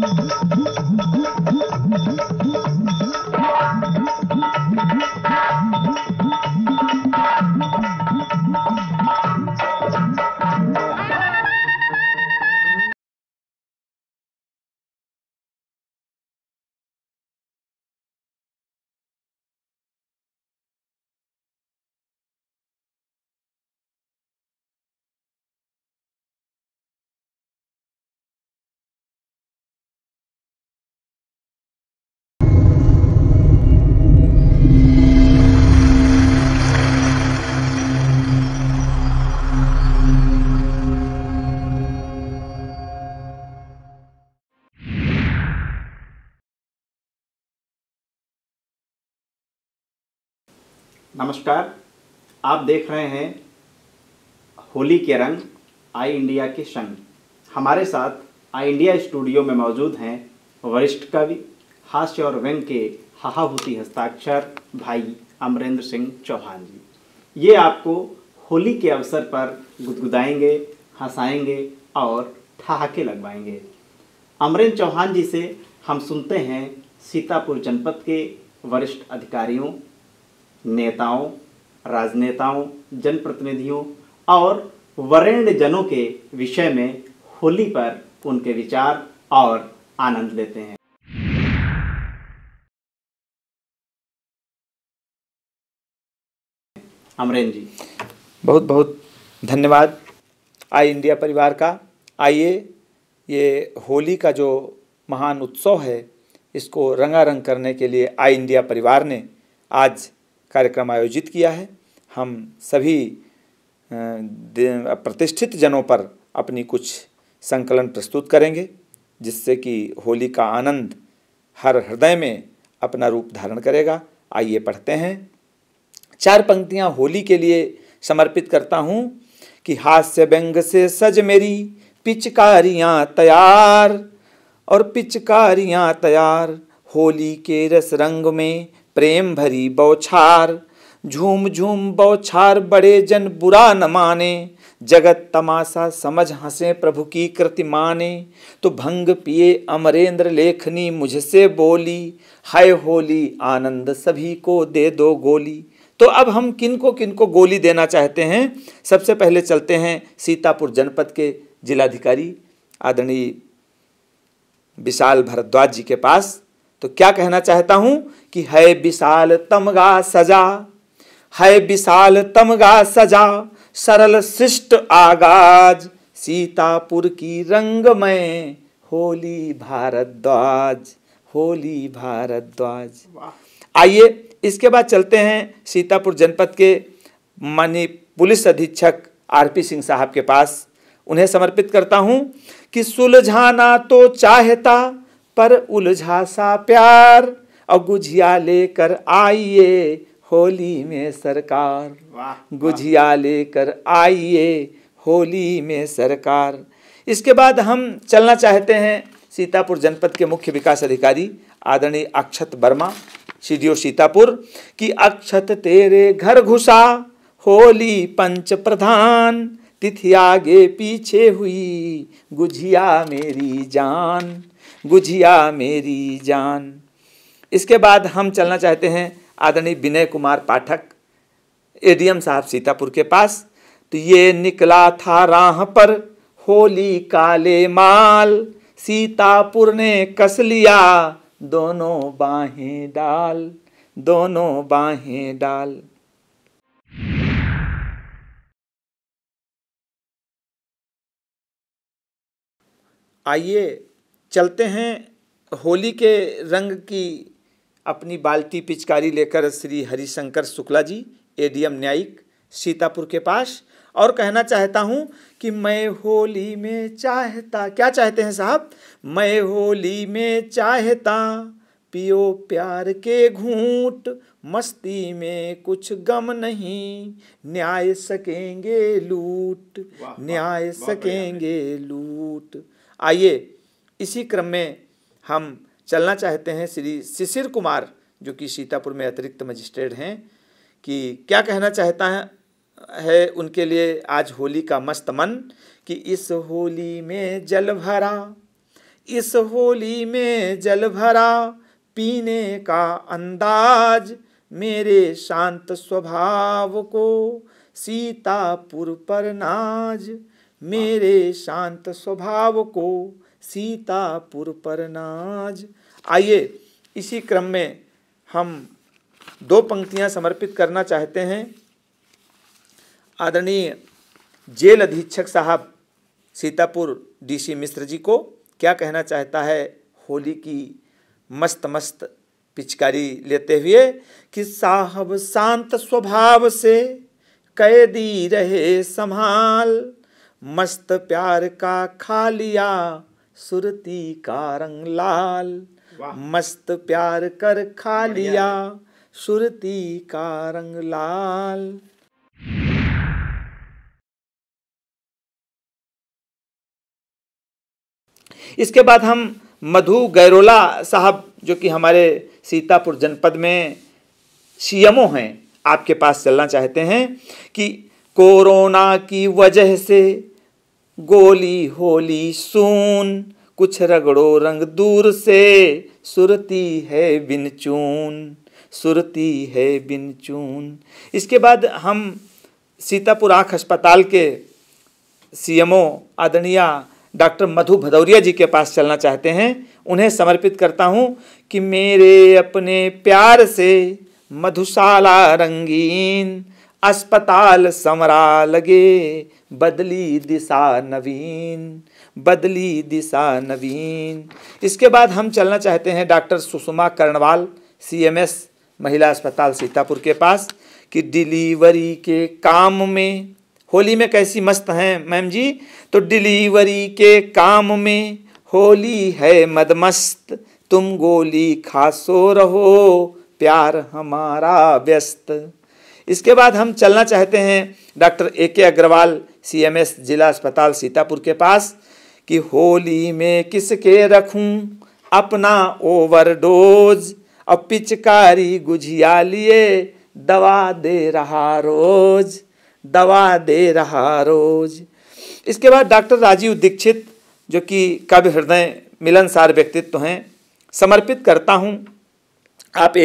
Thank you. नमस्कार आप देख रहे हैं होली के रंग आई इंडिया के संग हमारे साथ आई इंडिया स्टूडियो में मौजूद हैं वरिष्ठ कवि हास्य और व्यंग के हाहाहूती हस्ताक्षर भाई अमरेंद्र सिंह चौहान जी ये आपको होली के अवसर पर गुदगुदाएंगे हंसाएंगे और ठहाके लगवाएंगे अमरेंद्र चौहान जी से हम सुनते हैं सीतापुर जनपद के वरिष्ठ अधिकारियों नेताओं राजनेताओं जनप्रतिनिधियों और वरेण्य जनों के विषय में होली पर उनके विचार और आनंद लेते हैं अमरेन जी बहुत बहुत धन्यवाद आई इंडिया परिवार का आइए ये होली का जो महान उत्सव है इसको रंगारंग करने के लिए आई इंडिया परिवार ने आज कार्यक्रम आयोजित किया है हम सभी प्रतिष्ठित जनों पर अपनी कुछ संकलन प्रस्तुत करेंगे जिससे कि होली का आनंद हर हृदय में अपना रूप धारण करेगा आइए पढ़ते हैं चार पंक्तियाँ होली के लिए समर्पित करता हूँ कि हास्य व्यंग से सज मेरी पिचकारियाँ तैयार और पिचकारियाँ तैयार होली के रस रंग में प्रेम भरी बौछार झूम झूम बौछार बड़े जन बुरा न माने जगत तमाशा समझ हंसे प्रभु की कृति माने तो भंग पिए अमरेंद्र लेखनी मुझसे बोली हाय होली आनंद सभी को दे दो गोली तो अब हम किनको किनको गोली देना चाहते हैं सबसे पहले चलते हैं सीतापुर जनपद के जिलाधिकारी आदरणीय विशाल भरद्वाज जी के पास तो क्या कहना चाहता हूं कि है विशाल तमगा सजा है विशाल तमगा सजा सरल शिष्ट आगाज सीतापुर की रंग में होली भारद्वाज होली भारद्वाज आइए इसके बाद चलते हैं सीतापुर जनपद के मानी पुलिस अधीक्षक आरपी सिंह साहब के पास उन्हें समर्पित करता हूं कि सुलझाना तो चाहता पर उलझा सा प्यार और गुझिया लेकर आइए होली में सरकार गुझिया लेकर आइए होली में सरकार इसके बाद हम चलना चाहते हैं सीतापुर जनपद के मुख्य विकास अधिकारी आदरणीय अक्षत वर्मा सी सीतापुर कि अक्षत तेरे घर घुसा होली पंच प्रधान तिथि आगे पीछे हुई गुझिया मेरी जान गुझिया मेरी जान इसके बाद हम चलना चाहते हैं आदरणीय विनय कुमार पाठक एडीएम साहब सीतापुर के पास तो ये निकला था राह पर होली काले माल सीतापुर ने कस लिया दोनों बाहें डाल दोनों बाहें डाल आइए चलते हैं होली के रंग की अपनी बाल्टी पिचकारी लेकर श्री हरिशंकर शुक्ला जी एडीएम न्यायिक सीतापुर के पास और कहना चाहता हूँ कि मैं होली में चाहता क्या चाहते हैं साहब मैं होली में चाहता पियो प्यार के घूट मस्ती में कुछ गम नहीं न्याय सकेंगे लूट न्याय सकेंगे लूट आइए इसी क्रम में हम चलना चाहते हैं श्री शिशिर कुमार जो कि सीतापुर में अतिरिक्त मजिस्ट्रेट हैं कि क्या कहना चाहता है है उनके लिए आज होली का मस्त मन कि इस होली में जल भरा इस होली में जल भरा पीने का अंदाज मेरे शांत स्वभाव को सीतापुर पर नाज मेरे शांत स्वभाव को सीतापुर पर नाज आइए इसी क्रम में हम दो पंक्तियां समर्पित करना चाहते हैं आदरणीय जेल अधीक्षक साहब सीतापुर डीसी मिश्र जी को क्या कहना चाहता है होली की मस्त मस्त पिचकारी लेते हुए कि साहब शांत स्वभाव से कैदी रहे संभाल मस्त प्यार का खा लिया सुरती का रंग लाल मस्त प्यार कर खा लिया सुरती का रंग लाल इसके बाद हम मधु गैरोला साहब जो कि हमारे सीतापुर जनपद में सीएमओ हैं आपके पास चलना चाहते हैं कि कोरोना की वजह से गोली होली सून कुछ रगड़ो रंग दूर से सुरती है बिन चून सुरती है बिन चून इसके बाद हम सीतापुर आँख अस्पताल के सीएमओ आदरणीय डॉक्टर मधु भदौरिया जी के पास चलना चाहते हैं उन्हें समर्पित करता हूँ कि मेरे अपने प्यार से मधुशाला रंगीन अस्पताल समरा लगे बदली दिशा नवीन बदली दिशा नवीन इसके बाद हम चलना चाहते हैं डॉक्टर सुषमा कर्णवाल सीएमएस महिला अस्पताल सीतापुर के पास कि डिलीवरी के काम में होली में कैसी मस्त हैं मैम जी तो डिलीवरी के काम में होली है मदमस्त तुम गोली खासो रहो प्यार हमारा व्यस्त इसके बाद हम चलना चाहते हैं डॉक्टर ए के अग्रवाल एस जिला अस्पताल सीतापुर के पास कि होली में किसके रखूं अपना ओवरडोज अब पिचकारी गुझिया लिए दवा दे रहा रोज दवा दे रहा रोज इसके बाद डॉक्टर राजीव दीक्षित जो कि कवि हृदय मिलनसार व्यक्तित्व हैं समर्पित करता हूँ आप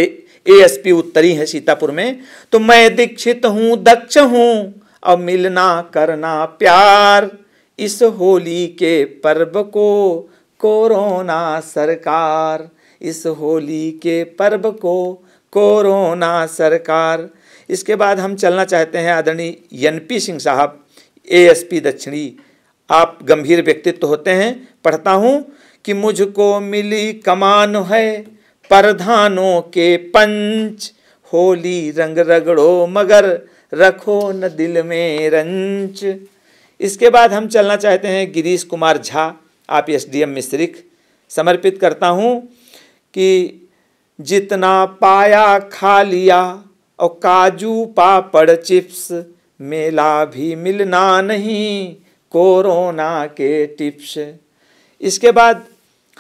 एएसपी उत्तरी है सीतापुर में तो मैं दीक्षित हूँ दक्ष हूँ अब मिलना करना प्यार इस होली के पर्व को कोरोना सरकार इस होली के पर्व को कोरोना सरकार इसके बाद हम चलना चाहते हैं आदरणीय एनपी सिंह साहब एएसपी दक्षिणी आप गंभीर व्यक्तित्व होते हैं पढ़ता हूँ कि मुझको मिली कमान है परधानों के पंच होली रंग रगड़ो मगर रखो न दिल में रंच इसके बाद हम चलना चाहते हैं गिरीश कुमार झा आप एस डी एम मिश्रिक समर्पित करता हूँ कि जितना पाया खा लिया और काजू पापड़ चिप्स मेला भी मिलना नहीं कोरोना के टिप्स इसके बाद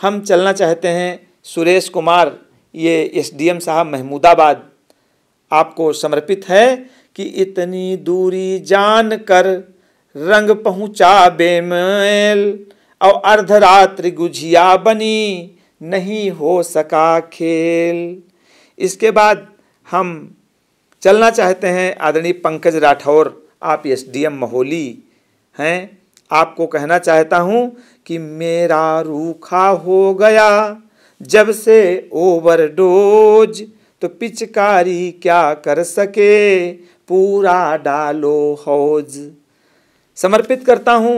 हम चलना चाहते हैं सुरेश कुमार ये एसडीएम साहब महमूदाबाद आपको समर्पित है कि इतनी दूरी जान कर रंग पहुँचा बेमेल और अर्धरात्रि गुझिया बनी नहीं हो सका खेल इसके बाद हम चलना चाहते हैं आदरणीय पंकज राठौर आप एस डी एम महोली हैं आपको कहना चाहता हूँ कि मेरा रूखा हो गया जब से ओवरडोज तो पिचकारी क्या कर सके पूरा डालो हौज समर्पित करता हूँ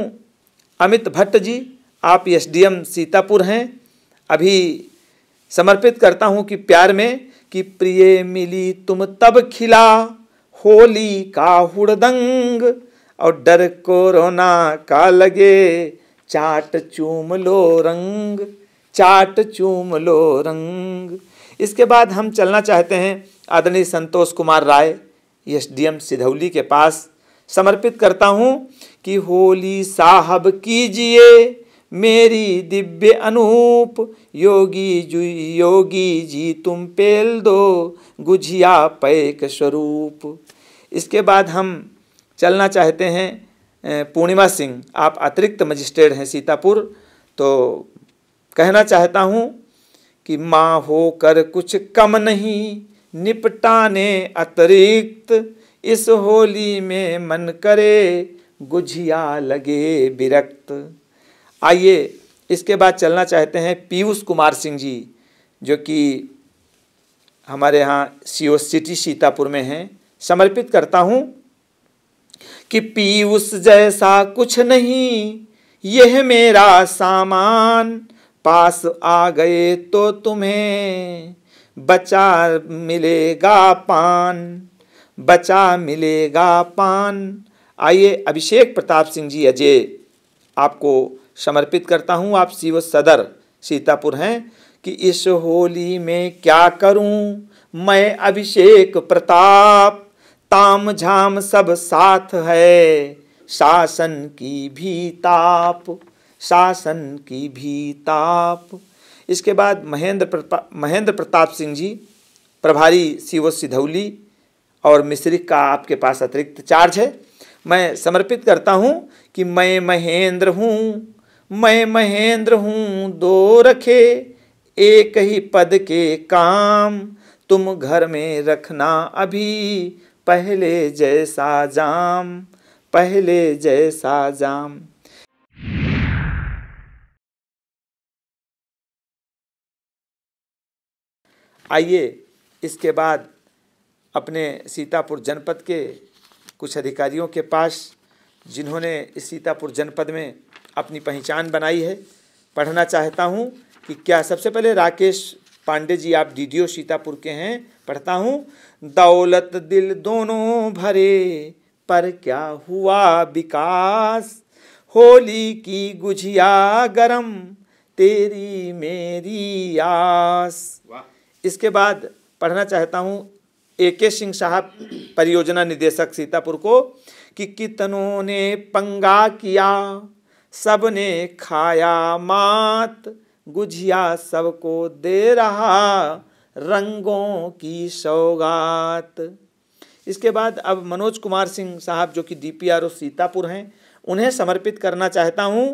अमित भट्ट जी आप एस डी एम सीतापुर हैं अभी समर्पित करता हूँ कि प्यार में कि प्रिय मिली तुम तब खिला होली का हुड़दंग और डर कोरोना का लगे चाट चूम लो रंग चाट चूम लो रंग इसके बाद हम चलना चाहते हैं आदरणीय Santosh Kumar Rai S D M Sidhauli के पास समर्पित करता हूँ कि होली साहब कीजिए मेरी दिव्य अनूप योगी जु योगी जी तुम पेल दो गुझिया पैक स्वरूप इसके बाद हम चलना चाहते हैं पूर्णिमा सिंह आप अतिरिक्त मजिस्ट्रेट हैं सीतापुर तो कहना चाहता हूँ कि माँ होकर कुछ कम नहीं निपटाने अतिरिक्त इस होली में मन करे गुझिया लगे विरक्त आइए इसके बाद चलना चाहते हैं पीयूष कुमार सिंह जी जो कि हमारे यहाँ ओ सिटी सीतापुर में हैं समर्पित करता हूँ कि पीयूष जैसा कुछ नहीं यह मेरा सामान पास आ गए तो तुम्हें बचा मिलेगा पान बचा मिलेगा पान आइए अभिषेक प्रताप सिंह जी अजय आपको समर्पित करता हूँ आप शिव सदर सीतापुर हैं कि इस होली में क्या करूँ मैं अभिषेक प्रताप ताम झाम सब साथ है शासन की भी ताप शासन की भी ताप इसके बाद महेंद्र प्रता, महेंद्र प्रताप सिंह जी प्रभारी ओ सिधौली और मिश्रिक का आपके पास अतिरिक्त चार्ज है मैं समर्पित करता हूँ कि मैं महेंद्र हूँ मैं महेंद्र हूँ दो रखे एक ही पद के काम तुम घर में रखना अभी पहले जैसा जाम पहले जैसा जाम आइए इसके बाद अपने सीतापुर जनपद के कुछ अधिकारियों के पास जिन्होंने इस सीतापुर जनपद में अपनी पहचान बनाई है पढ़ना चाहता हूँ कि क्या सबसे पहले राकेश पांडे जी आप डीडीओ सीतापुर के हैं पढ़ता हूँ दौलत दिल दोनों भरे पर क्या हुआ विकास होली की गुझिया गरम तेरी मेरी आस वाह इसके बाद पढ़ना चाहता हूँ ए के सिंह साहब परियोजना निदेशक सीतापुर को कि कितनों ने पंगा किया सब ने खाया मात गुझिया सबको दे रहा रंगों की सौगात इसके बाद अब मनोज कुमार सिंह साहब जो कि डीपीआरओ सीतापुर हैं उन्हें समर्पित करना चाहता हूँ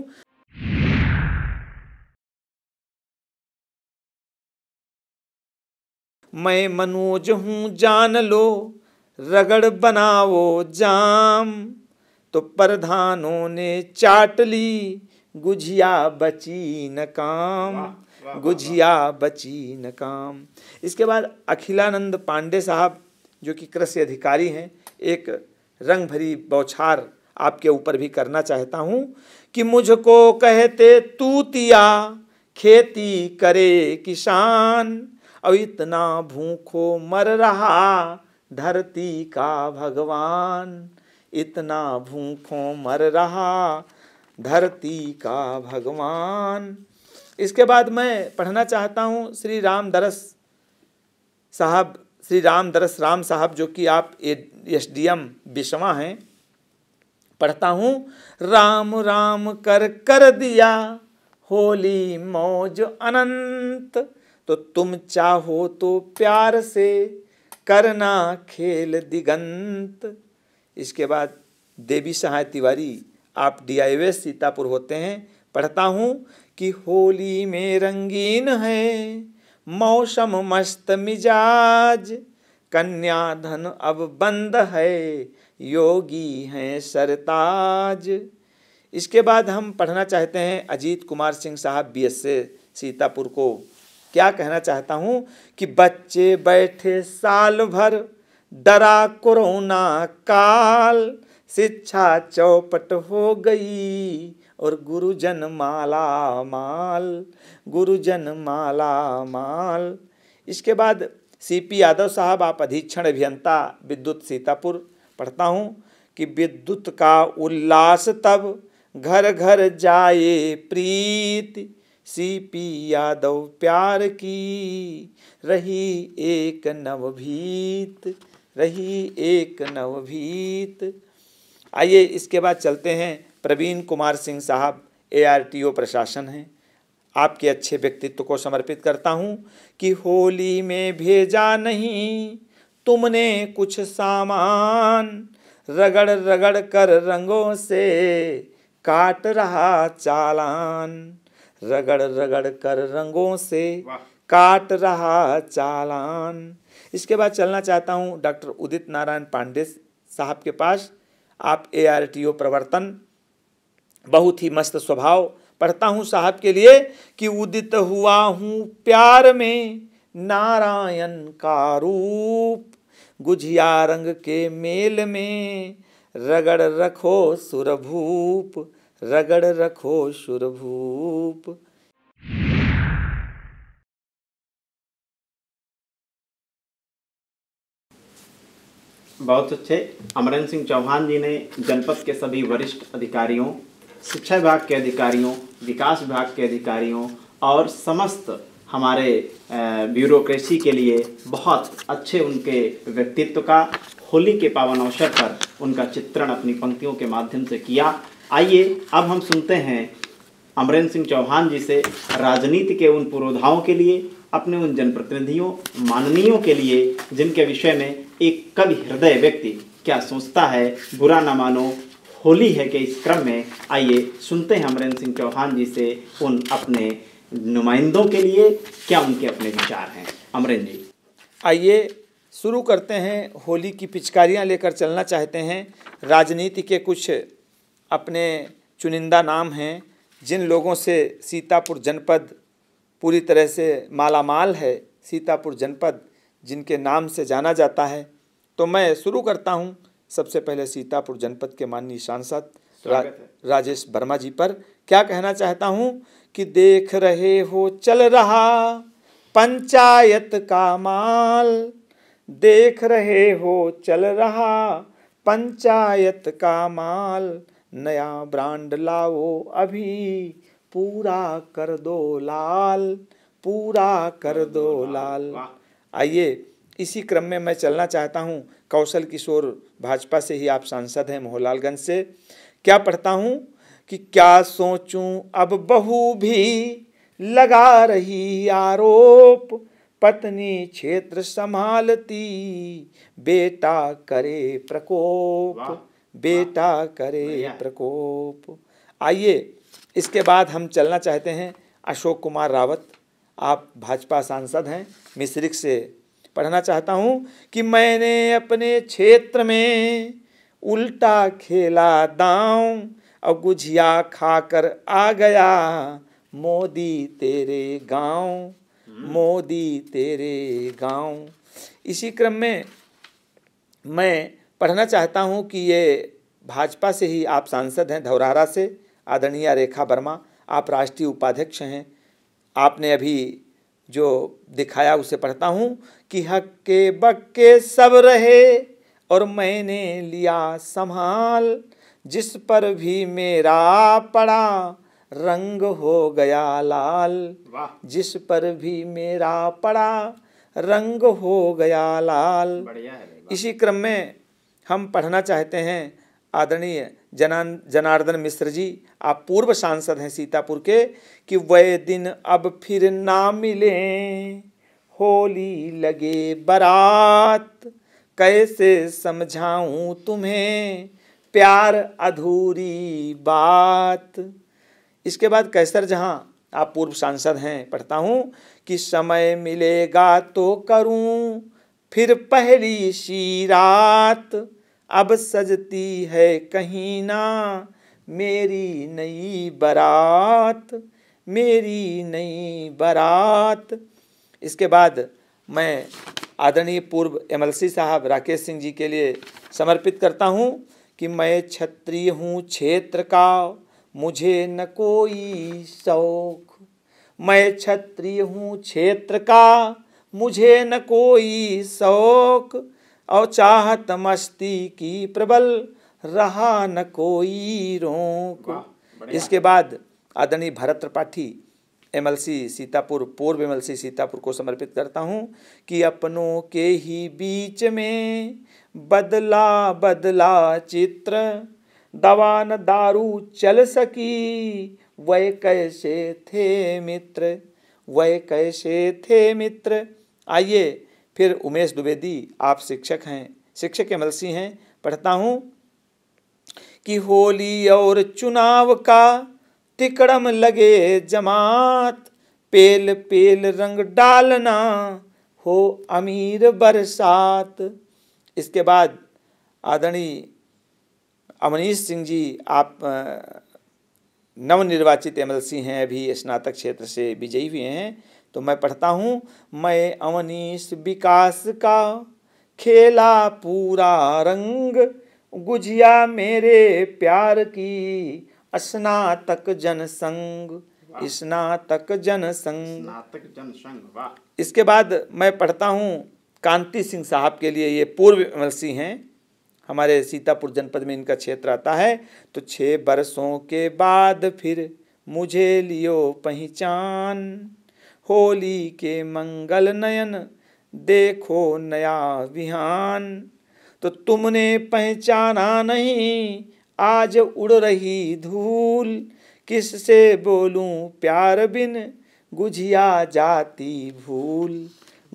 मैं मनोज हूँ जान लो रगड़ बनाओ जाम तो प्रधानों ने चाट ली गुझिया बची न काम गुझिया बची न काम इसके बाद अखिलानंद पांडे साहब जो कि कृषि अधिकारी हैं एक रंग भरी बौछार आपके ऊपर भी करना चाहता हूँ कि मुझको कहते तूतिया खेती करे किसान अब इतना भूखो मर रहा धरती का भगवान इतना भूखो मर रहा धरती का भगवान इसके बाद मैं पढ़ना चाहता हूँ श्री राम दरस साहब श्री राम दरस राम साहब जो कि आप एस डी एम बिशवा हैं पढ़ता हूँ राम राम कर कर दिया होली मौज अनंत तो तुम चाहो तो प्यार से करना खेल दिगंत इसके बाद देवी सहाय तिवारी आप डी आई वे सीतापुर होते हैं पढ़ता हूँ कि होली में रंगीन है मौसम मस्त मिजाज कन्या धन अब बंद है योगी हैं सरताज इसके बाद हम पढ़ना चाहते हैं अजीत कुमार सिंह साहब बी एस सीतापुर को क्या कहना चाहता हूँ कि बच्चे बैठे साल भर डरा कोरोना काल शिक्षा चौपट हो गई और गुरुजन माला माल गुरुजन माला माल इसके बाद सी पी यादव साहब आप अधीक्षण अभियंता विद्युत सीतापुर पढ़ता हूँ कि विद्युत का उल्लास तब घर घर जाए प्रीति सीपी यादव प्यार की रही एक नवभीत रही एक नवभीत आइए इसके बाद चलते हैं प्रवीण कुमार सिंह साहब एआरटीओ प्रशासन हैं आपके अच्छे व्यक्तित्व को समर्पित करता हूँ कि होली में भेजा नहीं तुमने कुछ सामान रगड़ रगड़ कर रंगों से काट रहा चालान रगड़ रगड़ कर रंगों से काट रहा चालान इसके बाद चलना चाहता हूँ डॉक्टर उदित नारायण पांडे साहब के पास आप ए आर टी ओ प्रवर्तन बहुत ही मस्त स्वभाव पढ़ता हूँ साहब के लिए कि उदित हुआ हूँ प्यार में नारायण का रूप गुझिया रंग के मेल में रगड़ रखो सुरभूप रगड़ रखो सुरभूप बहुत अच्छे अमरन सिंह चौहान जी ने जनपद के सभी वरिष्ठ अधिकारियों शिक्षा विभाग के अधिकारियों विकास विभाग के अधिकारियों और समस्त हमारे ब्यूरोक्रेसी के लिए बहुत अच्छे उनके व्यक्तित्व का होली के पावन अवसर पर उनका चित्रण अपनी पंक्तियों के माध्यम से किया आइए अब हम सुनते हैं अमरेंद्र सिंह चौहान जी से राजनीति के उन पुरोधाओं के लिए अपने उन जनप्रतिनिधियों माननीयों के लिए जिनके विषय में एक कवि हृदय व्यक्ति क्या सोचता है बुरा ना मानो होली है के इस क्रम में आइए सुनते हैं अमरेंद्र सिंह चौहान जी से उन अपने नुमाइंदों के लिए क्या उनके अपने विचार हैं अमरेंद्र जी आइए शुरू करते हैं होली की पिचकारियां लेकर चलना चाहते हैं राजनीति के कुछ अपने चुनिंदा नाम हैं जिन लोगों से सीतापुर जनपद पूरी तरह से मालामाल है सीतापुर जनपद जिनके नाम से जाना जाता है तो मैं शुरू करता हूँ सबसे पहले सीतापुर जनपद के माननीय सांसद रा, राजेश वर्मा जी पर क्या कहना चाहता हूँ कि देख रहे हो चल रहा पंचायत का माल देख रहे हो चल रहा पंचायत का माल नया ब्रांड लाओ अभी पूरा कर दो लाल पूरा कर दो लाल आइए इसी क्रम में मैं चलना चाहता हूँ कौशल किशोर भाजपा से ही आप सांसद हैं मोहलालगंज से क्या पढ़ता हूँ कि क्या सोचूं अब बहू भी लगा रही आरोप पत्नी क्षेत्र संभालती बेटा करे प्रकोप बेटा करे प्रकोप आइए इसके बाद हम चलना चाहते हैं अशोक कुमार रावत आप भाजपा सांसद हैं मिश्रिक से पढ़ना चाहता हूँ कि मैंने अपने क्षेत्र में उल्टा खेला दाव और गुझिया खाकर आ गया मोदी तेरे गांव हम्म। मोदी तेरे गांव इसी क्रम में मैं पढ़ना चाहता हूँ कि ये भाजपा से ही आप सांसद हैं धौरहरा से आदरणीय रेखा वर्मा आप राष्ट्रीय उपाध्यक्ष हैं आपने अभी जो दिखाया उसे पढ़ता हूँ कि हक्के बक्के सब रहे और मैंने लिया संभाल जिस पर भी मेरा पड़ा रंग हो गया लाल जिस पर भी मेरा पड़ा रंग हो गया लाल इसी क्रम में हम पढ़ना चाहते हैं आदरणीय जनान जनार्दन मिश्र जी आप पूर्व सांसद हैं सीतापुर के कि वह दिन अब फिर ना मिले होली लगे बरात कैसे समझाऊं तुम्हें प्यार अधूरी बात इसके बाद कैसर जहाँ आप पूर्व सांसद हैं पढ़ता हूँ कि समय मिलेगा तो करूँ फिर पहली सी रात अब सजती है कहीं ना मेरी नई बारात मेरी नई बारात इसके बाद मैं आदरणीय पूर्व एमएलसी साहब राकेश सिंह जी के लिए समर्पित करता हूँ कि मैं क्षत्रिय हूँ क्षेत्र का मुझे न कोई शौक मैं क्षत्रिय हूँ क्षेत्र का मुझे न कोई शौक और मस्ती की प्रबल रहा न कोई रोक इसके बाद आदरणीय भरत त्रिपाठी एमएलसी सीतापुर पूर्व एमएलसी सीतापुर को समर्पित करता हूँ कि अपनों के ही बीच में बदला बदला चित्र दवा न दारू चल सकी वह कैसे थे मित्र वह कैसे थे मित्र आइए फिर उमेश द्विवेदी आप शिक्षक हैं शिक्षक के मलसी हैं पढ़ता हूँ कि होली और चुनाव का तिकड़म लगे जमात पेल पेल रंग डालना हो अमीर बरसात इसके बाद आदरणीय अमनीश सिंह जी आप नवनिर्वाचित एमएलसी हैं अभी स्नातक क्षेत्र से विजयी हुए हैं तो मैं पढ़ता हूँ मैं अवनीश विकास का खेला पूरा रंग गुजिया मेरे प्यार की स्नातक जनसंग स्नातक जनसंग स्नातक जनसंग इसके बाद मैं पढ़ता हूँ कांति सिंह साहब के लिए ये पूर्व विमर्शी हैं हमारे सीतापुर जनपद में इनका क्षेत्र आता है तो छः बरसों के बाद फिर मुझे लियो पहचान होली के मंगल नयन देखो नया विहान तो तुमने पहचाना नहीं आज उड़ रही धूल किससे बोलूं प्यार बिन गुझिया जाती भूल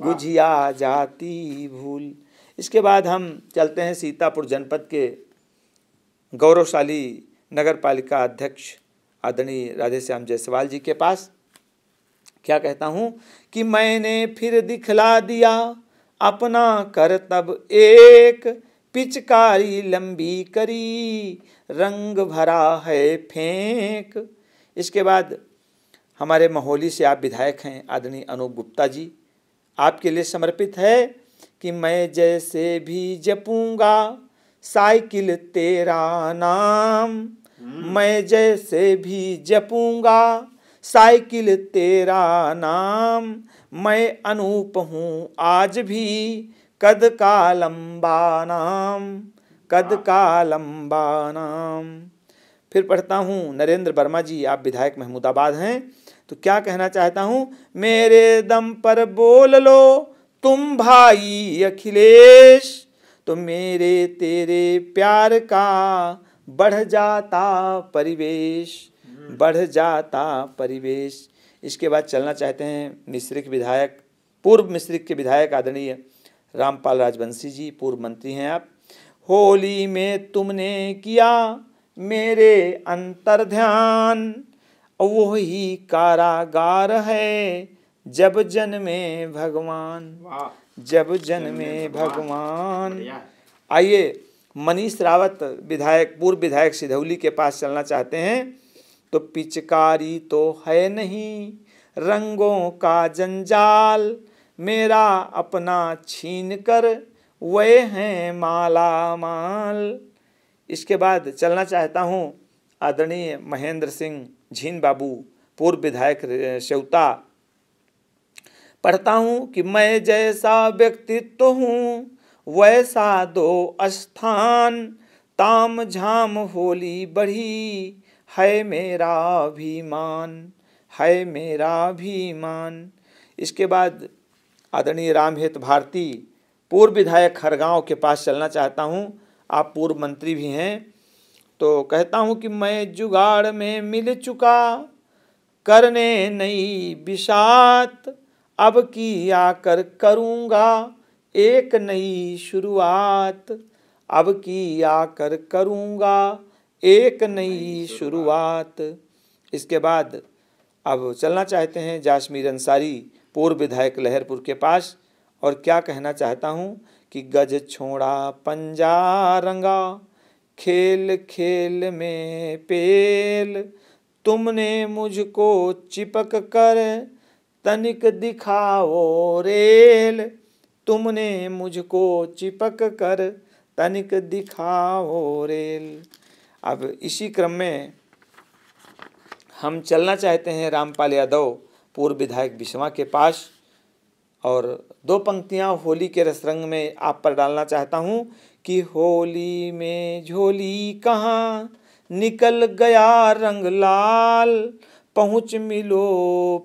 गुझिया जाती भूल इसके बाद हम चलते हैं सीतापुर जनपद के गौरवशाली नगर पालिका अध्यक्ष आदरणीय राधेश्याम जायसवाल जी के पास क्या कहता हूँ कि मैंने फिर दिखला दिया अपना करतब एक पिचकारी लंबी करी रंग भरा है फेंक इसके बाद हमारे महोली से आप विधायक हैं आदरणीय अनूप गुप्ता जी आपके लिए समर्पित है कि मैं जैसे भी जपूंगा साइकिल तेरा नाम हम्म। मैं जैसे भी जपूंगा साइकिल तेरा नाम मैं अनूप हूँ आज भी कद का लंबा नाम कद हाँ। का लंबा नाम फिर पढ़ता हूँ नरेंद्र वर्मा जी आप विधायक महमूदाबाद हैं तो क्या कहना चाहता हूँ मेरे दम पर बोल लो तुम भाई अखिलेश तो मेरे तेरे प्यार का बढ़ जाता परिवेश बढ़ जाता परिवेश इसके बाद चलना चाहते हैं मिश्रिक विधायक पूर्व मिश्रिक के विधायक आदरणीय रामपाल राजवंशी जी पूर्व मंत्री हैं आप होली में तुमने किया मेरे अंतर ध्यान वो ही कारागार है जब जन में भगवान जब जन में भगवान आइए मनीष रावत विधायक पूर्व विधायक सिधौली के पास चलना चाहते हैं तो पिचकारी तो है नहीं रंगों का जंजाल मेरा अपना छीन कर वे हैं माला माल इसके बाद चलना चाहता हूँ आदरणीय महेंद्र सिंह झीन बाबू पूर्व विधायक श्योता पढ़ता हूँ कि मैं जैसा व्यक्तित्व तो हूँ वैसा दो स्थान ताम झाम होली बढ़ी है मेरा अभिमान है मेरा अभिमान इसके बाद आदरणीय रामहेत भारती पूर्व विधायक खरगांव के पास चलना चाहता हूँ आप पूर्व मंत्री भी हैं तो कहता हूँ कि मैं जुगाड़ में मिल चुका करने नई विषात अब की आकर करूँगा एक नई शुरुआत अब की आकर करूँगा एक नई शुरुआत इसके बाद अब चलना चाहते हैं जाश्मीर अंसारी पूर्व विधायक लहरपुर के पास और क्या कहना चाहता हूँ कि गज छोड़ा पंजा रंगा खेल खेल में पेल तुमने मुझको चिपक कर तनिक दिखाओ रेल तुमने मुझको चिपक कर तनिक दिखाओ रेल अब इसी क्रम में हम चलना चाहते हैं रामपाल यादव पूर्व विधायक बिशवा के पास और दो पंक्तियां होली के रसरंग में आप पर डालना चाहता हूं कि होली में झोली कहाँ निकल गया रंग लाल पहुँच मिलो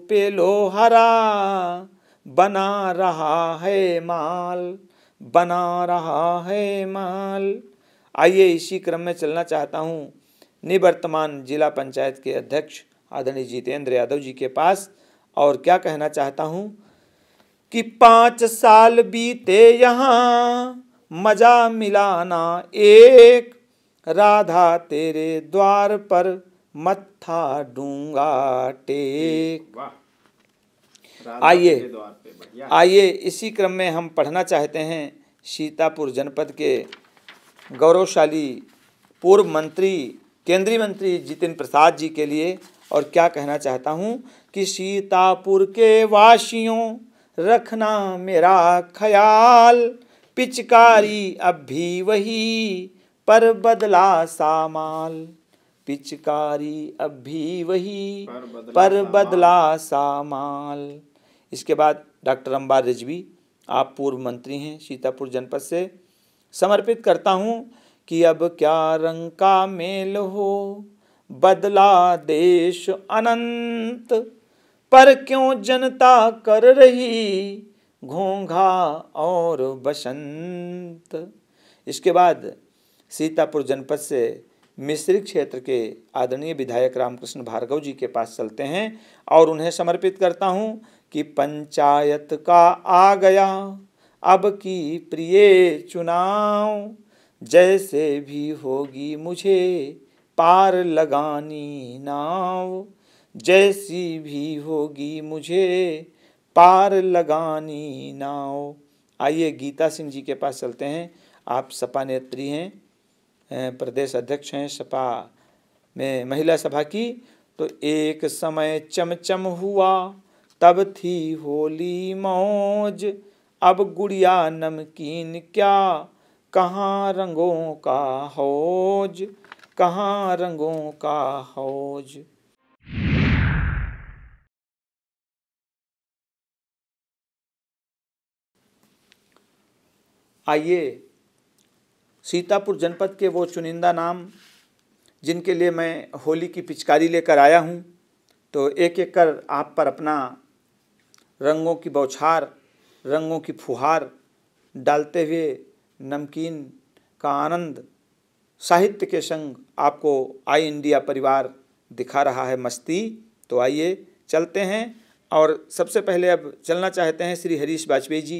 पेलो हरा बना रहा है माल बना रहा है माल आइए इसी क्रम में चलना चाहता हूँ निवर्तमान जिला पंचायत के अध्यक्ष आदरणीय जितेंद्र यादव जी के पास और क्या कहना चाहता हूँ कि पाँच साल बीते यहाँ मजा मिलाना एक राधा तेरे द्वार पर मत्था डूंगा टेक आइए आइए इसी क्रम में हम पढ़ना चाहते हैं सीतापुर जनपद के गौरवशाली पूर्व मंत्री केंद्रीय मंत्री जितिन प्रसाद जी के लिए और क्या कहना चाहता हूँ कि सीतापुर के वासियों रखना मेरा ख्याल पिचकारी अब भी वही पर बदला सामाल पिचकारी अब भी वही पर बदला, पर बदला सामाल इसके बाद डॉक्टर अम्बार रिजवी आप पूर्व मंत्री हैं सीतापुर जनपद से समर्पित करता हूँ कि अब क्या रंग का मेल हो बदला देश अनंत पर क्यों जनता कर रही घोंघा और बसंत इसके बाद सीतापुर जनपद से मिश्री क्षेत्र के आदरणीय विधायक रामकृष्ण भार्गव जी के पास चलते हैं और उन्हें समर्पित करता हूँ कि पंचायत का आ गया अब की प्रिय चुनाव जैसे भी होगी मुझे पार लगानी नाव जैसी भी होगी मुझे पार लगानी नाव आइए गीता सिंह जी के पास चलते हैं आप सपा नेत्री हैं प्रदेश अध्यक्ष हैं सपा में महिला सभा की तो एक समय चमचम हुआ तब थी होली मौज अब गुड़िया नमकीन क्या कहाँ रंगों का हौज कहाँ रंगों का हौज आइए सीतापुर जनपद के वो चुनिंदा नाम जिनके लिए मैं होली की पिचकारी लेकर आया हूँ तो एक एक कर आप पर अपना रंगों की बौछार रंगों की फुहार डालते हुए नमकीन का आनंद साहित्य के संग आपको आई इंडिया परिवार दिखा रहा है मस्ती तो आइए चलते हैं और सबसे पहले अब चलना चाहते हैं श्री हरीश वाजपेयी जी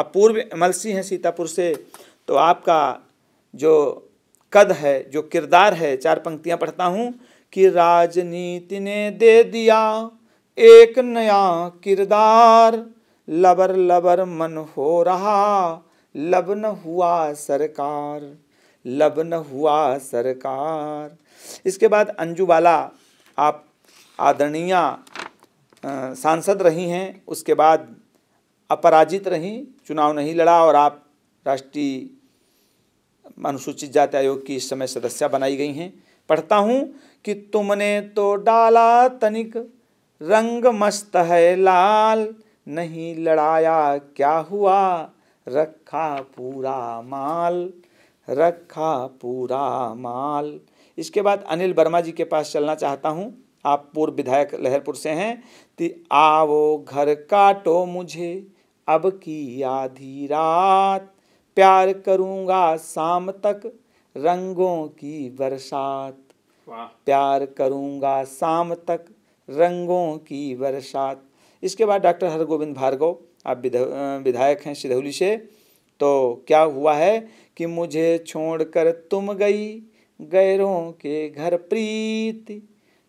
आप पूर्व एमएलसी हैं सीतापुर से तो आपका जो कद है जो किरदार है चार पंक्तियां पढ़ता हूँ कि राजनीति ने दे दिया एक नया किरदार लबर लबर मन हो रहा लबन हुआ सरकार लबन हुआ सरकार इसके बाद अंजू बाला आप आदरणीय सांसद रही हैं उसके बाद अपराजित रहीं चुनाव नहीं लड़ा और आप राष्ट्रीय अनुसूचित जाति आयोग की इस समय सदस्य बनाई गई हैं पढ़ता हूँ कि तुमने तो डाला तनिक रंग मस्त है लाल नहीं लड़ाया क्या हुआ रखा पूरा माल रखा पूरा माल इसके बाद अनिल वर्मा जी के पास चलना चाहता हूँ आप पूर्व विधायक लहरपुर से हैं ति आवो घर काटो मुझे अब की आधी रात प्यार करूँगा शाम तक रंगों की बरसात प्यार करूँगा शाम तक रंगों की बरसात इसके बाद डॉक्टर हरगोविंद भार्गव आप विधायक हैं सिधौली से तो क्या हुआ है कि मुझे छोड़कर तुम गई गैरों के घर प्रीति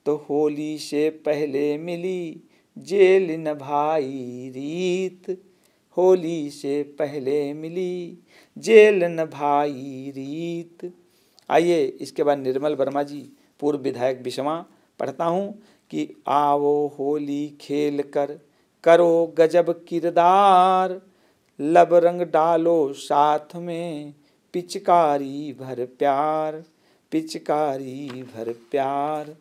तो होली से पहले मिली जेल न भाई रीत होली से पहले मिली जेल न भाई रीत आइए इसके बाद निर्मल वर्मा जी पूर्व विधायक विषमा पढ़ता हूँ कि आओ होली खेल कर करो गजब किरदार लब रंग डालो साथ में पिचकारी भर प्यार पिचकारी भर प्यार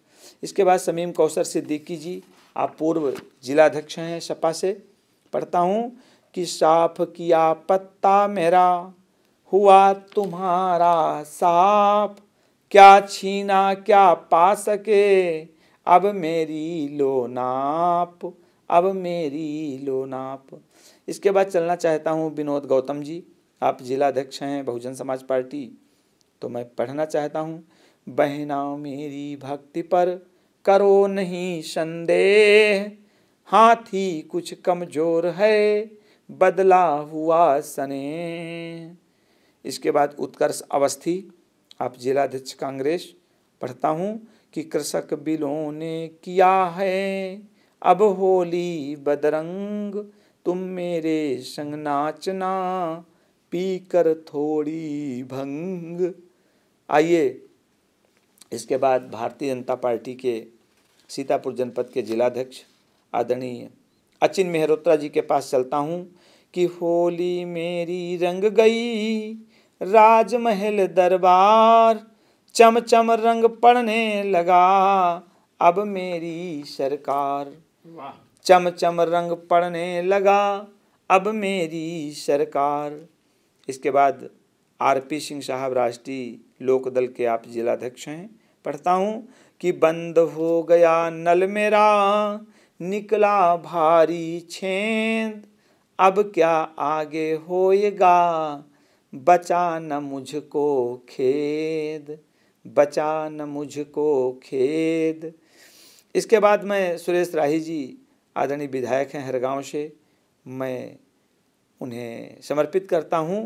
इसके बाद समीम कौसर सिद्दीकी जी आप पूर्व जिलाध्यक्ष हैं सपा से पढ़ता हूँ कि साफ किया पत्ता मेरा हुआ तुम्हारा साफ क्या छीना क्या पा सके अब मेरी लो नाप अब मेरी लो नाप इसके बाद चलना चाहता हूँ विनोद गौतम जी आप जिला अध्यक्ष हैं बहुजन समाज पार्टी तो मैं पढ़ना चाहता हूँ बहना मेरी भक्ति पर करो नहीं संदेह हाथी कुछ कमजोर है बदला हुआ सने इसके बाद उत्कर्ष अवस्थी आप जिला अध्यक्ष कांग्रेस पढ़ता हूँ कि कृषक बिलों ने किया है अब होली बदरंग तुम मेरे संग नाचना पी कर थोड़ी भंग आइए इसके बाद भारतीय जनता पार्टी के सीतापुर जनपद के जिलाध्यक्ष आदरणीय अचिन मेहरोत्रा जी के पास चलता हूँ कि होली मेरी रंग गई राजमहल दरबार चम चम रंग पड़ने लगा अब मेरी सरकार चम चम रंग पड़ने लगा अब मेरी सरकार इसके बाद आर पी सिंह साहब राष्ट्रीय लोकदल के आप जिलाध्यक्ष हैं पढ़ता हूँ कि बंद हो गया नल मेरा निकला भारी छेद अब क्या आगे होएगा बचा न मुझको खेद बचा न मुझको खेद इसके बाद मैं सुरेश राही जी आदरणीय विधायक हैं हरगांव से मैं उन्हें समर्पित करता हूँ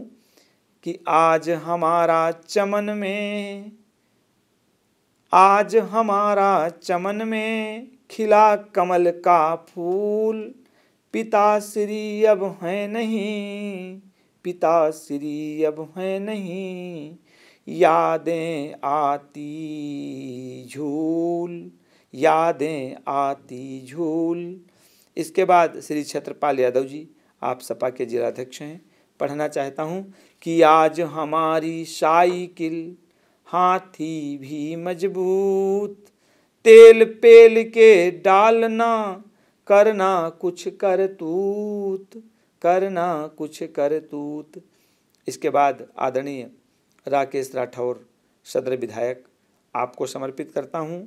कि आज हमारा चमन में आज हमारा चमन में खिला कमल का फूल पिता श्री अब हैं नहीं पिता श्री अब हैं नहीं यादें आती झूल यादें आती झूल इसके बाद श्री छत्रपाल यादव जी आप सपा के जिलाध्यक्ष हैं पढ़ना चाहता हूँ कि आज हमारी साइकिल हाथी भी मजबूत तेल पेल के डालना करना कुछ करतूत करना कुछ करतूत इसके बाद आदरणीय राकेश राठौर सदर विधायक आपको समर्पित करता हूँ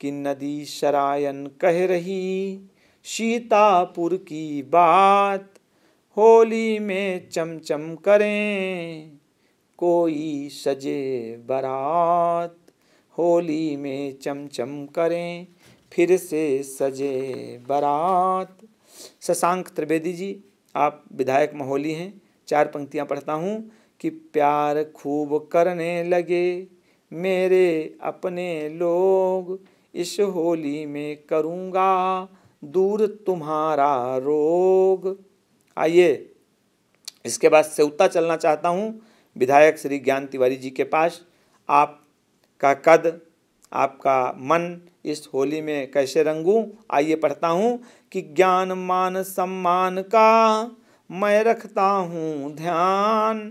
कि नदी शरायन कह रही सीतापुर की बात होली में चमचम करें कोई सजे बरात होली में चमचम करें फिर से सजे बरात शशांक त्रिवेदी जी आप विधायक महोली हैं चार पंक्तियां पढ़ता हूँ कि प्यार खूब करने लगे मेरे अपने लोग इस होली में करूँगा दूर तुम्हारा रोग आइए इसके बाद सेवता चलना चाहता हूँ विधायक श्री ज्ञान तिवारी जी के पास आपका कद आपका मन इस होली में कैसे रंगूं आइए पढ़ता हूँ कि ज्ञान मान सम्मान का मैं रखता हूँ ध्यान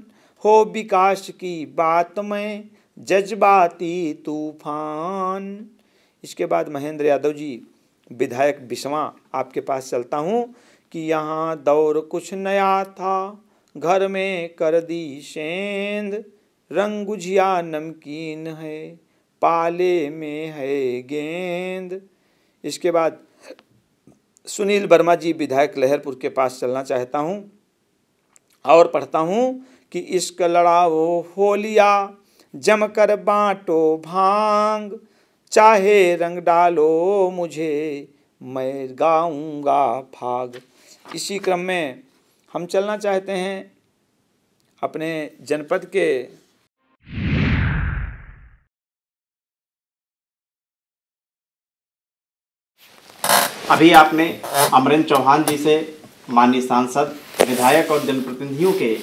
हो विकास की बात में जज्बाती तूफान इसके बाद महेंद्र यादव जी विधायक बिस्वा आपके पास चलता हूँ कि यहाँ दौर कुछ नया था घर में कर दी सेंद रंग गुझिया नमकीन है पाले में है गेंद इसके बाद सुनील वर्मा जी विधायक लहरपुर के पास चलना चाहता हूँ और पढ़ता हूँ कि इश्क लड़ाओ होलिया जमकर बांटो भांग चाहे रंग डालो मुझे मैं गाऊंगा फाग इसी क्रम में हम चलना चाहते हैं अपने जनपद के अभी आपने अमरेंद्र चौहान जी से माननीय सांसद विधायक और जनप्रतिनिधियों के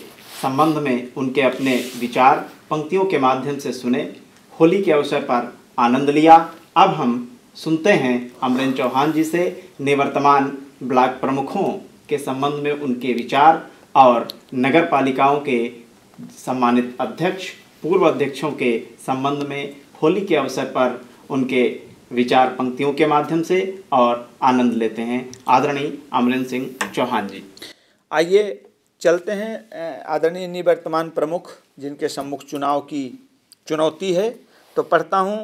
संबंध में उनके अपने विचार पंक्तियों के माध्यम से सुने होली के अवसर पर आनंद लिया अब हम सुनते हैं अमरेन चौहान जी से निवर्तमान ब्लॉक प्रमुखों के संबंध में उनके विचार और नगर पालिकाओं के सम्मानित अध्यक्ष पूर्व अध्यक्षों के संबंध में होली के अवसर पर उनके विचार पंक्तियों के माध्यम से और आनंद लेते हैं आदरणीय अमरेंद्र सिंह चौहान जी आइए चलते हैं आदरणीय निवर्तमान प्रमुख जिनके सम्मुख चुनाव की चुनौती है तो पढ़ता हूँ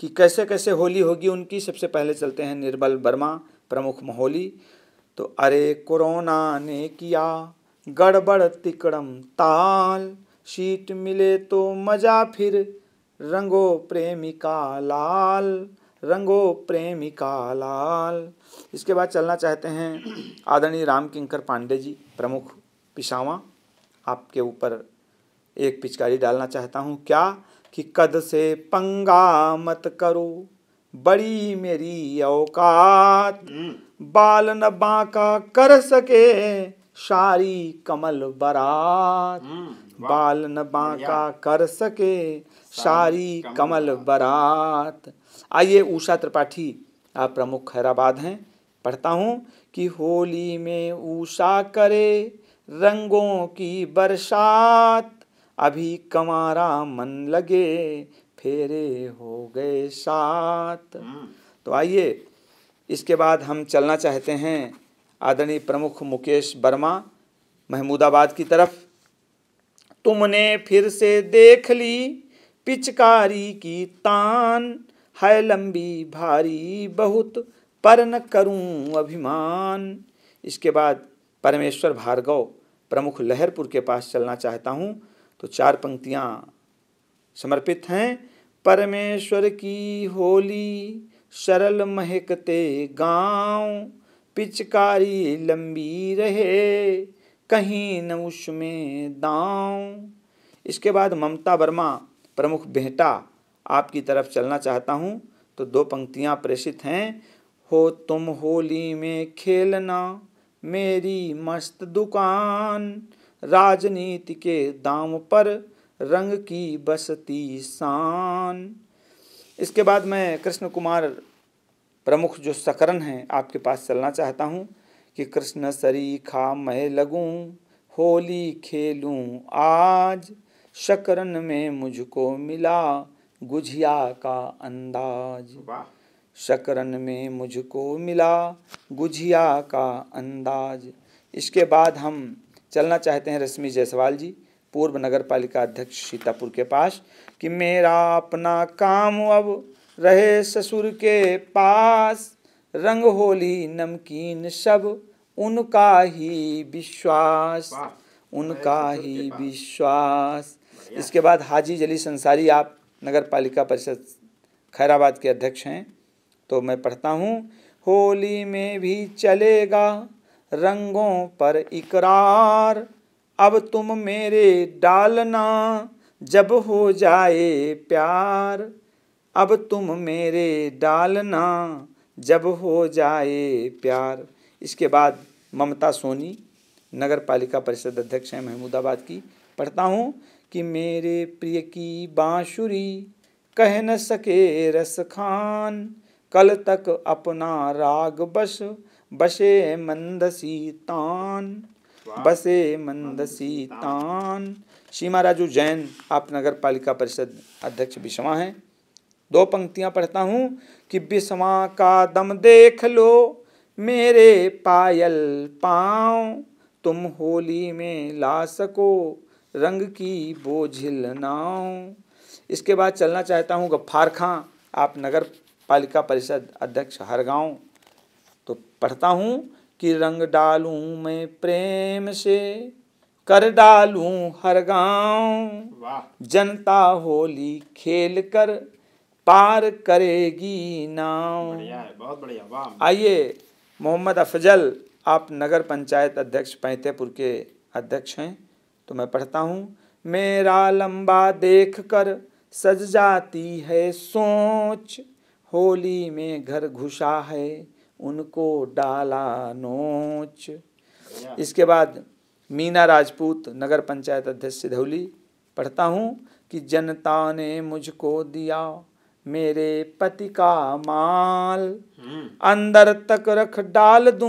कि कैसे कैसे होली होगी उनकी सबसे पहले चलते हैं निर्बल वर्मा प्रमुख महोली तो अरे कोरोना ने किया गड़बड़ तिकड़म ताल सीट मिले तो मजा फिर रंगो प्रेमिका लाल रंगो प्रेमिका लाल इसके बाद चलना चाहते हैं आदरणीय राम किंकर पांडे जी प्रमुख पिशावा आपके ऊपर एक पिचकारी डालना चाहता हूँ क्या कि कद से पंगा मत करो बड़ी मेरी औकात हम्म। बाल न बाका कर सके सारी कमल बरात हम्म, बाल न बाका कर सके सारी कमल बरात आइए उषा त्रिपाठी आप प्रमुख खैराबाद हैं पढ़ता हूँ कि होली में उषा करे रंगों की बरसात अभी कमारा मन लगे फेरे हो गए सात हम्म। तो आइए इसके बाद हम चलना चाहते हैं आदरणीय प्रमुख मुकेश वर्मा महमूदाबाद की तरफ तुमने फिर से देख ली पिचकारी की तान है लंबी भारी बहुत पर न करूं अभिमान इसके बाद परमेश्वर भार्गव प्रमुख लहरपुर के पास चलना चाहता हूँ तो चार पंक्तियाँ समर्पित हैं परमेश्वर की होली सरल महकते गांव पिचकारी लंबी रहे कहीं न उसमें दांव इसके बाद ममता वर्मा प्रमुख बेटा आपकी तरफ चलना चाहता हूँ तो दो पंक्तियाँ प्रेषित हैं हो तुम होली में खेलना मेरी मस्त दुकान राजनीति के दाम पर रंग की बसती शान इसके बाद मैं कृष्ण कुमार प्रमुख जो सकरण हैं आपके पास चलना चाहता हूँ कि कृष्ण सरीखा मैं लगूँ होली खेलूँ आज शकरन में मुझको मिला गुझिया का अंदाज वाह शकरन में मुझको मिला गुझिया का अंदाज इसके बाद हम चलना चाहते हैं रश्मि जायसवाल जी पूर्व नगर पालिका अध्यक्ष सीतापुर के पास कि मेरा अपना काम अब रहे ससुर के पास रंग होली नमकीन सब उनका ही विश्वास उनका ही विश्वास इसके बाद हाजी जली संसारी आप नगर पालिका परिषद खैराबाद के अध्यक्ष हैं तो मैं पढ़ता हूँ होली में भी चलेगा रंगों पर इकरार अब तुम मेरे डालना जब हो जाए प्यार अब तुम मेरे डालना जब हो जाए प्यार इसके बाद ममता सोनी नगर पालिका परिषद अध्यक्ष हैं महमूदाबाद की पढ़ता हूँ कि मेरे प्रिय की बाँसुरी कह न सके रस खान कल तक अपना राग बस बसे मंद सीतान बसे मंद सीतान श्री राजू जैन आप नगर पालिका परिषद अध्यक्ष विषमा हैं दो पंक्तियां पढ़ता हूँ कि बिस्वा का दम देख लो मेरे पायल पाँव तुम होली में ला सको रंग की बोझिल नाव इसके बाद चलना चाहता हूँ गफ्फार खां आप नगर पालिका परिषद अध्यक्ष हरगांव तो पढ़ता हूँ कि रंग डालूं मैं प्रेम से कर डालूं हर गांव जनता होली खेल कर पार करेगी नाव बहुत बढ़िया आइए मोहम्मद अफजल आप नगर पंचायत अध्यक्ष पैतेपुर के अध्यक्ष हैं तो मैं पढ़ता हूँ मेरा लंबा देख कर सज जाती है सोच होली में घर घुसा है उनको डाला नोच इसके बाद मीना राजपूत नगर पंचायत अध्यक्ष सिधौली पढ़ता हूँ कि जनता ने मुझको दिया मेरे पति का माल हम्म। अंदर तक रख डाल दू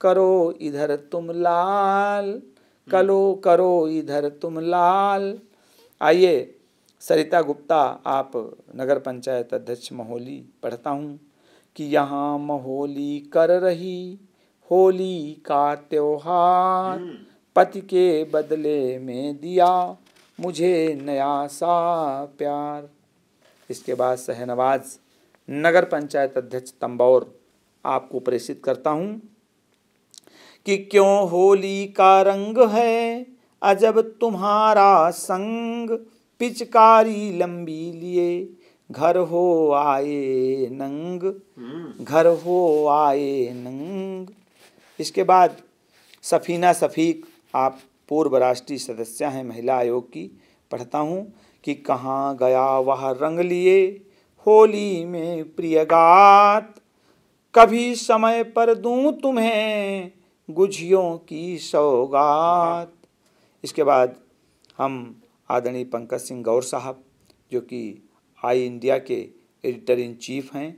करो इधर तुम लाल हम्म। कलो करो इधर तुम लाल आइए सरिता गुप्ता आप नगर पंचायत अध्यक्ष महोली पढ़ता हूँ कि यहाँ महोली कर रही होली का त्योहार हम्म। पति के बदले में दिया मुझे नया सा प्यार इसके बाद सहनवाज नगर पंचायत अध्यक्ष तंबौर आपको प्रेषित करता हूँ कि क्यों होली का रंग है अजब तुम्हारा संग पिचकारी लंबी लिए घर हो आए नंग हम्म। घर हो आए नंग इसके बाद सफीना सफीक आप पूर्व राष्ट्रीय सदस्य हैं महिला आयोग की पढ़ता हूँ कि कहाँ गया वह रंग लिए होली में प्रिय गात कभी समय पर दूं तुम्हें गुझियों की सौगात इसके बाद हम आदरणीय पंकज सिंह गौर साहब जो कि आई इंडिया के एडिटर इन चीफ हैं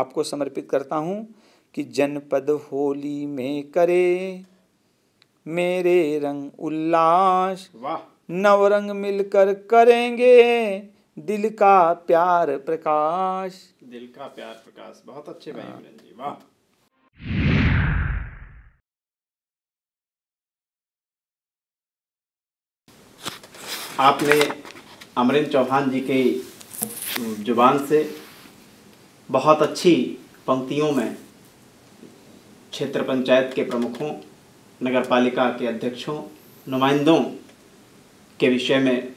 आपको समर्पित करता हूँ कि जनपद होली में करे मेरे रंग उल्लास नवरंग मिलकर करेंगे दिल का प्यार प्रकाश दिल का प्यार प्रकाश बहुत अच्छे भाई हाँ। जी वाह आपने अमरिंद चौहान जी के जुबान से बहुत अच्छी पंक्तियों में क्षेत्र पंचायत के प्रमुखों नगर पालिका के अध्यक्षों नुमाइंदों के विषय में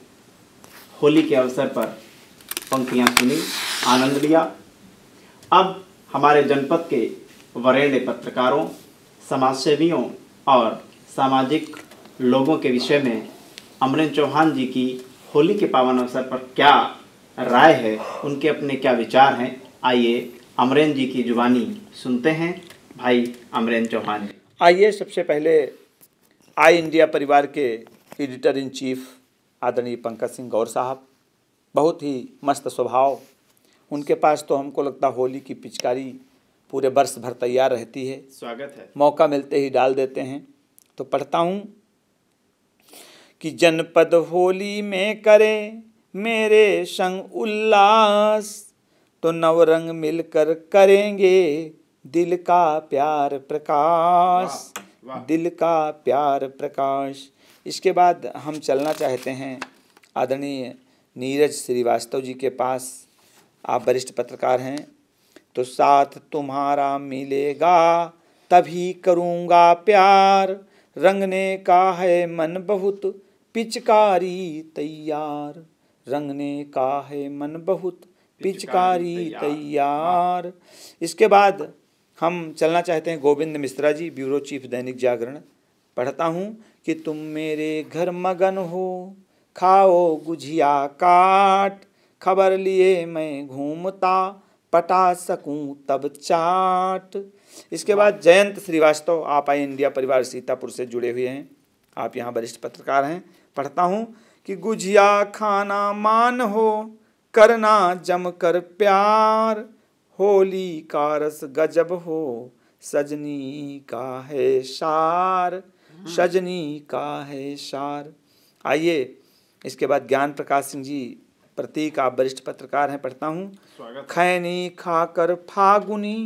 होली के अवसर पर पंक्तियाँ सुनी आनंद लिया अब हमारे जनपद के वरेण्य पत्रकारों समाजसेवियों और सामाजिक लोगों के विषय में अमरेंद्र चौहान जी की होली के पावन अवसर पर क्या राय है उनके अपने क्या विचार हैं आइए अमरेंद्र जी की जुबानी सुनते हैं भाई अमरेंद्र चौहान जी आइए सबसे पहले आई इंडिया परिवार के एडिटर इन चीफ आदरणीय पंकज सिंह गौर साहब बहुत ही मस्त स्वभाव उनके पास तो हमको लगता होली की पिचकारी पूरे वर्ष भर तैयार रहती है स्वागत है मौका मिलते ही डाल देते हैं तो पढ़ता हूँ कि जनपद होली में करे मेरे संग उल्लास तो नवरंग मिलकर करेंगे दिल का प्यार प्रकाश दिल का प्यार प्रकाश इसके बाद हम चलना चाहते हैं आदरणीय नीरज श्रीवास्तव जी के पास आप वरिष्ठ पत्रकार हैं तो साथ तुम्हारा मिलेगा तभी करूँगा प्यार रंगने का है मन बहुत पिचकारी तैयार रंगने का है मन बहुत पिचकारी तैयार इसके बाद हम चलना चाहते हैं गोविंद मिश्रा जी ब्यूरो चीफ दैनिक जागरण पढ़ता हूँ कि तुम मेरे घर मगन हो खाओ गुझिया काट खबर लिए मैं घूमता पटा सकूं तब चाट इसके बाद जयंत श्रीवास्तव आप आई इंडिया परिवार सीतापुर से जुड़े हुए हैं आप यहाँ वरिष्ठ पत्रकार हैं पढ़ता हूँ कि गुजिया खाना मान हो करना जम कर प्यार होली का रस गजब हो सजनी का है शार सजनी का है शार आइए इसके बाद ज्ञान प्रकाश सिंह जी प्रतीक आप वरिष्ठ पत्रकार हैं पढ़ता हूँ खैनी खाकर फागुनी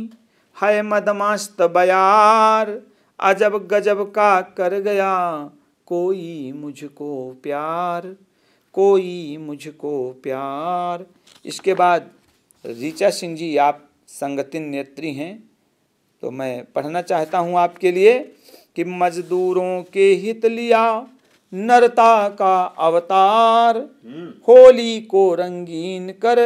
है मदमास्त बयार अजब गजब का कर गया कोई मुझको प्यार कोई मुझको प्यार इसके बाद ऋचा सिंह जी आप संगतिन नेत्री हैं तो मैं पढ़ना चाहता हूँ आपके लिए कि मजदूरों के हित लिया नरता का अवतार हम्म। होली को रंगीन कर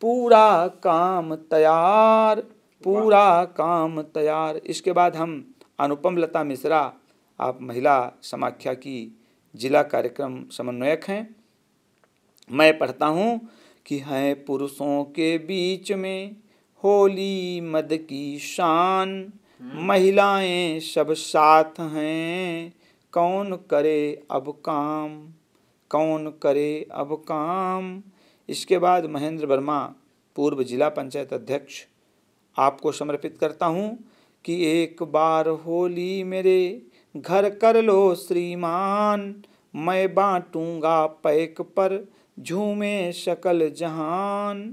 पूरा काम तैयार पूरा काम तैयार इसके बाद हम अनुपम लता मिश्रा आप महिला समाख्या की जिला कार्यक्रम समन्वयक हैं मैं पढ़ता हूँ कि हैं पुरुषों के बीच में होली मद की शान हम्म। महिलाएं सब साथ हैं कौन करे अब काम कौन करे अब काम इसके बाद महेंद्र वर्मा पूर्व जिला पंचायत अध्यक्ष आपको समर्पित करता हूँ कि एक बार होली मेरे घर कर लो श्रीमान मैं बांटूंगा पैक पर झूमे शकल जहान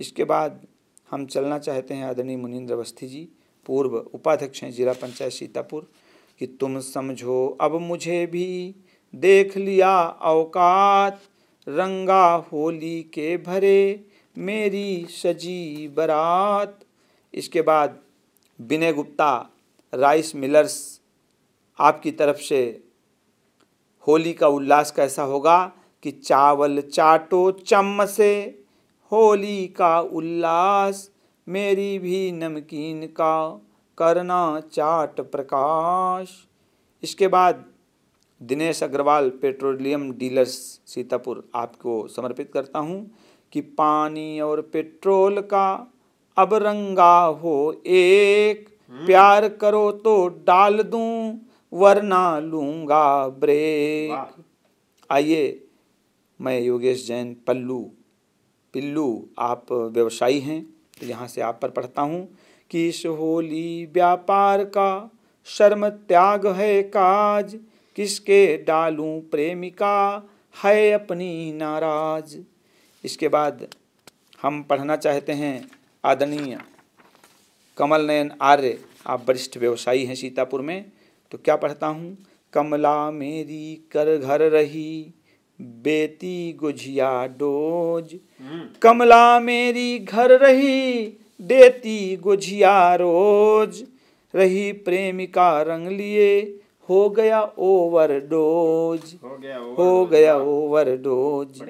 इसके बाद हम चलना चाहते हैं आदरणीय मुनिंद्र अवस्थी जी पूर्व उपाध्यक्ष हैं जिला पंचायत सीतापुर कि तुम समझो अब मुझे भी देख लिया अवकात रंगा होली के भरे मेरी सजी बरात इसके बाद विनय गुप्ता राइस मिलर्स आपकी तरफ से होली का उल्लास कैसा होगा कि चावल चाटो चम से होली का उल्लास मेरी भी नमकीन का करना चाट प्रकाश इसके बाद दिनेश अग्रवाल पेट्रोलियम डीलर्स सीतापुर आपको समर्पित करता हूँ कि पानी और पेट्रोल का अब रंगा हो एक हम्म। प्यार करो तो डाल दूँ वरना लूंगा ब्रेक आइए मैं योगेश जैन पल्लू पिल्लू आप व्यवसायी हैं तो यहाँ से आप पर पढ़ता हूँ कि इस होली व्यापार का शर्म त्याग है काज किसके डालू प्रेमिका है अपनी नाराज इसके बाद हम पढ़ना चाहते हैं आदरणीय कमल नयन आर्य आप वरिष्ठ व्यवसायी हैं सीतापुर में तो क्या पढ़ता हूँ कमला मेरी कर घर रही बेती गुझिया डोज हम्म। कमला मेरी घर रही देती गुझिया रोज रही प्रेमिका रंग लिए हो गया ओवर डोज हो गया हो गया ओवर डोज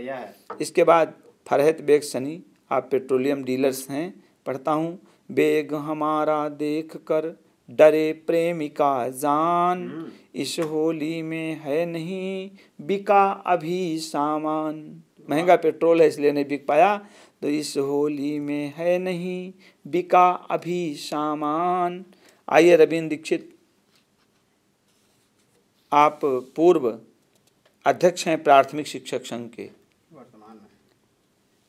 इसके बाद फरहत बेग सनी आप पेट्रोलियम डीलर्स हैं पढ़ता हूँ बेग हमारा देख कर डरे प्रेमिका जान हम्म। इस होली में है नहीं बिका अभी सामान महंगा पेट्रोल है इसलिए नहीं बिक पाया तो इस होली में है नहीं बिका अभी सामान आइए रविंद्र दीक्षित आप पूर्व अध्यक्ष हैं प्राथमिक शिक्षक संघ के वर्तमान में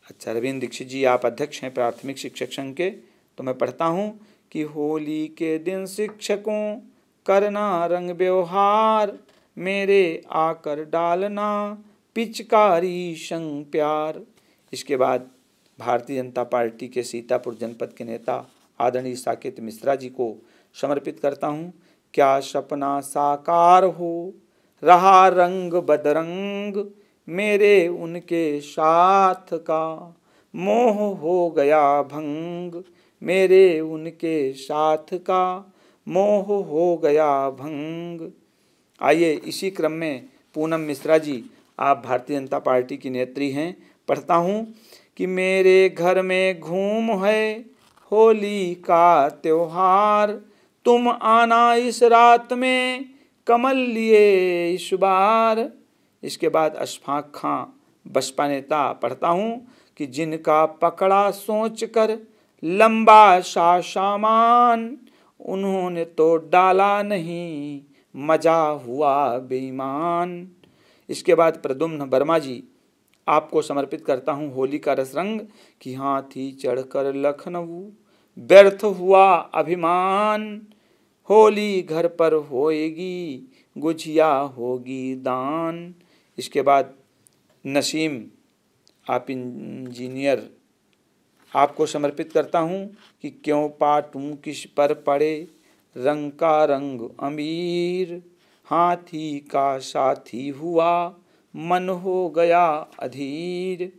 अच्छा रविंद्र दीक्षित जी आप अध्यक्ष हैं प्राथमिक शिक्षक संघ के तो मैं पढ़ता हूँ कि होली के दिन शिक्षकों करना रंग व्यवहार मेरे आकर डालना पिचकारी संग प्यार इसके बाद भारतीय जनता पार्टी के सीतापुर जनपद के नेता आदरणीय साकेत मिश्रा जी को समर्पित करता हूँ क्या सपना साकार हो रहा रंग बदरंग मेरे उनके साथ का मोह हो गया भंग मेरे उनके साथ का मोह हो गया भंग आइए इसी क्रम में पूनम मिश्रा जी आप भारतीय जनता पार्टी की नेत्री हैं पढ़ता हूँ कि मेरे घर में घूम है होली का त्योहार तुम आना इस रात में कमल लिए इस बार इसके बाद अशफाक खां बसपा नेता पढ़ता हूँ कि जिनका पकड़ा सोच कर लंबा सा सामान उन्होंने तो डाला नहीं मजा हुआ बेईमान इसके बाद प्रदुम्न वर्मा जी आपको समर्पित करता हूँ होली का रस रंग कि हाथी चढ़कर लखनऊ व्यर्थ हुआ अभिमान होली घर पर होएगी गुजिया होगी दान इसके बाद नसीम आप इंजीनियर आपको समर्पित करता हूँ कि क्यों पाटूँ किस पर पड़े रंग का रंग अमीर हाथी का साथी हुआ मन हो गया अधीर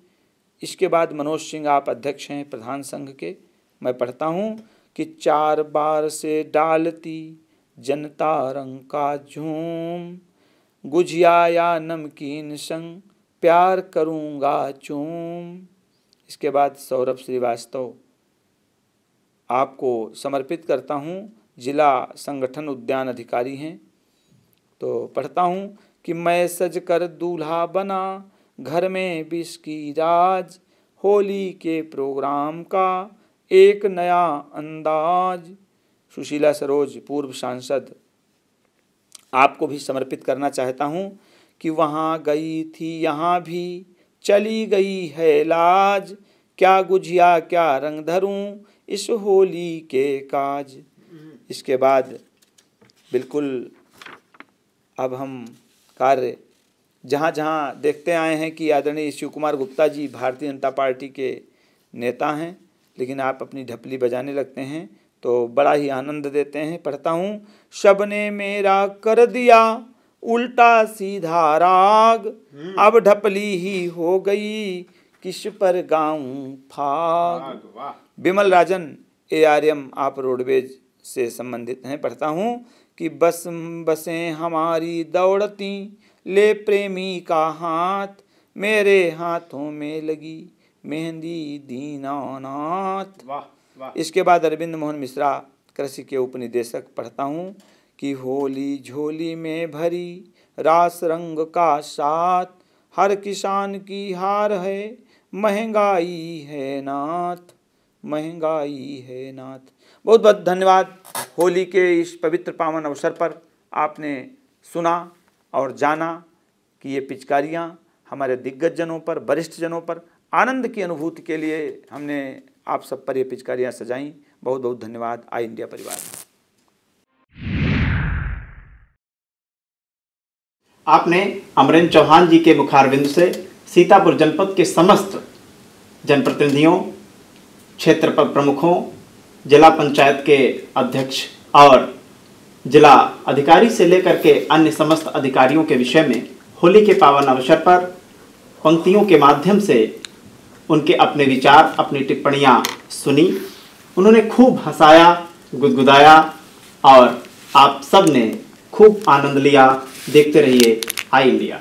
इसके बाद मनोज सिंह आप अध्यक्ष हैं प्रधान संघ के मैं पढ़ता हूँ कि चार बार से डालती जनता रंग का झूम गुझिया या नमकीन संग प्यार करूँगा चूम इसके बाद सौरभ श्रीवास्तव आपको समर्पित करता हूँ जिला संगठन उद्यान अधिकारी हैं तो पढ़ता हूँ कि मैं सज कर दूल्हा बना घर में विष की राज होली के प्रोग्राम का एक नया अंदाज सुशीला सरोज पूर्व सांसद आपको भी समर्पित करना चाहता हूँ कि वहाँ गई थी यहाँ भी चली गई है लाज क्या गुझिया क्या रंग धरूं इस होली के काज इसके बाद बिल्कुल अब हम कार्य जहाँ जहाँ देखते आए हैं कि आदरणीय शिव कुमार गुप्ता जी भारतीय जनता पार्टी के नेता हैं लेकिन आप अपनी ढपली बजाने लगते हैं तो बड़ा ही आनंद देते हैं पढ़ता हूँ शब ने मेरा कर दिया उल्टा सीधा राग हम्म। अब ढपली ही हो गई किस पर गाँव फाग विमल तो राजन ए आर एम आप रोडवेज से संबंधित हैं पढ़ता हूँ कि बस बसें हमारी दौड़ती ले प्रेमी का हाथ मेरे हाथों में लगी मेहंदी दीनानाथ इसके बाद अरविंद मोहन मिश्रा कृषि के उपनिदेशक पढ़ता हूँ कि होली झोली में भरी रास रंग का साथ हर किसान की हार है महंगाई है नाथ महंगाई है नाथ बहुत बहुत धन्यवाद होली के इस पवित्र पावन अवसर पर आपने सुना और जाना कि ये पिचकारियाँ हमारे दिग्गज जनों पर वरिष्ठ जनों पर आनंद की अनुभूति के लिए हमने आप सब पर ये पिचकारियाँ सजाई बहुत बहुत धन्यवाद आई इंडिया परिवार आपने अमरेंद्र चौहान जी के मुखारविंद से सीतापुर जनपद के समस्त जनप्रतिनिधियों क्षेत्र प्रमुखों जिला पंचायत के अध्यक्ष और जिला अधिकारी से लेकर के अन्य समस्त अधिकारियों के विषय में होली के पावन अवसर पर पंक्तियों के माध्यम से उनके अपने विचार अपनी टिप्पणियाँ सुनी उन्होंने खूब हंसाया गुदगुदाया और आप सब ने खूब आनंद लिया देखते रहिए आई इंडिया